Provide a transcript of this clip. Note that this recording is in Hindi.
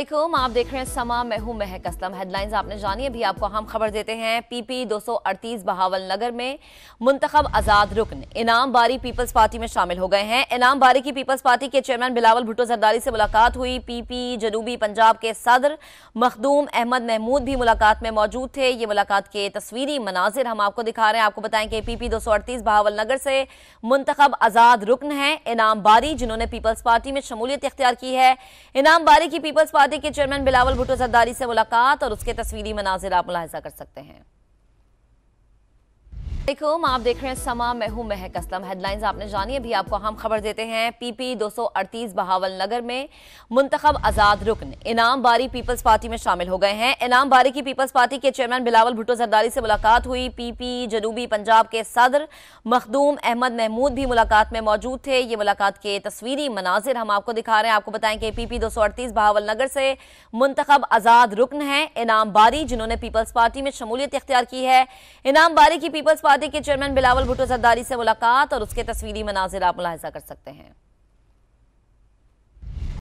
आप देख रहे हैं समा मैं हूं महक असलम हेडलाइंस आपने जानी अभी आपको हम खबर देते हैं पीपी 238 बहावल नगर में मुंतखब आजाद रुकन इनाम बारी पीपल्स पार्टी में शामिल हो गए हैं इनाम बारी की पीपल्स पार्टी के चेयरमैन बिलावल भुट्टो जरदारी से मुलाकात हुई पीपी जनूबी पंजाब के सदर मखदूम अहमद महमूद भी मुलाकात में मौजूद थे ये मुलाकात के तस्वीरी मनाजिर हम आपको दिखा रहे हैं आपको बताएं कि पीपी दो बहावल नगर से मुंतखब आजाद रुकन है इनाम बारी जिन्होंने पीपल्स पार्टी में शमूलियत इख्तियार की है इनाम बारी की पीपल्स वादे के चेयरमैन बिलावल भुट्टो जरदारी से मुलाकात और उसके तस्वीरी मनाजिर आप मुलाहजा कर सकते हैं देखो आप देख रहे हैं समा मैं हूं महक असलम हेडलाइंस आपने जानी अभी आपको हम खबर देते हैं पीपी 238 बहावल नगर में मुंतखब आजाद रुकन इनाम बारी पीपल्स पार्टी में शामिल हो गए हैं इनाम बारी की पीपल्स पार्टी के चेयरमैन बिलावल भुट्टो जरदारी से मुलाकात हुई पीपी जनूबी पंजाब के सदर मखदूम अहमद महमूद भी मुलाकात में मौजूद थे ये मुलाकात के तस्वीरी मनाजिर हम आपको दिखा रहे हैं आपको बताएं कि पीपी दो बहावल नगर से मुंतखब आजाद रुकन है इनाम बारी जिन्होंने पीपल्स पार्टी में शमूलियत इख्तियार की है इनाम बारी की पीपल्स वादे के चेयरमैन बिलावल भुट्टो जरदारी से मुलाकात और उसके तस्वीरी मनाजिर आप मुलाहजा कर सकते हैं